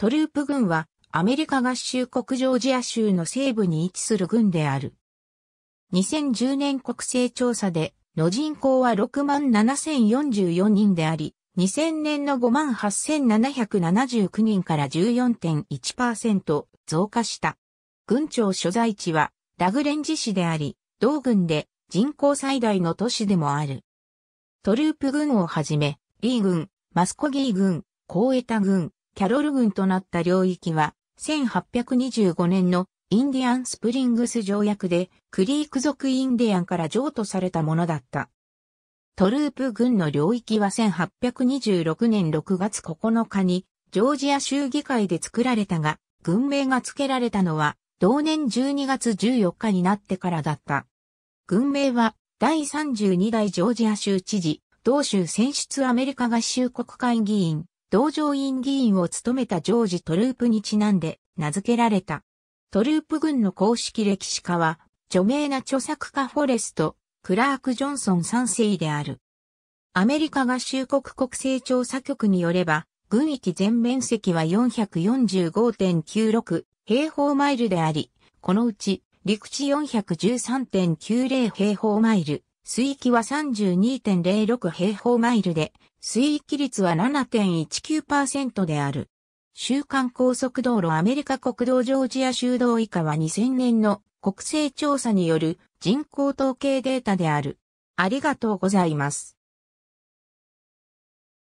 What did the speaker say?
トループ軍はアメリカ合衆国ジョージア州の西部に位置する軍である。2010年国勢調査での人口は67,044人であり、2000年の58,779人から14.1%増加した。軍庁所在地はラグレンジ市であり、同軍で人口最大の都市でもある。トループ軍をはじめ、リー軍、マスコギー軍、コーエタ軍、キャロル軍となった領域は、1825年のインディアンスプリングス条約で、クリーク族インディアンから譲渡されたものだった。トループ軍の領域は1826年6月9日に、ジョージア州議会で作られたが、軍名が付けられたのは、同年12月14日になってからだった。軍名は、第32代ジョージア州知事、同州選出アメリカ合衆国会議員、同乗院議員を務めたジョージ・トループにちなんで名付けられた。トループ軍の公式歴史家は、著名な著作家フォレスト、クラーク・ジョンソン三世である。アメリカ合衆国国勢調査局によれば、軍域全面積は445.96平方マイルであり、このうち陸地413.90平方マイル、水域は32.06平方マイルで、水域率は7.19%である。週間高速道路アメリカ国道ジョージア州道以下は2000年の国勢調査による人口統計データである。ありがとうございます。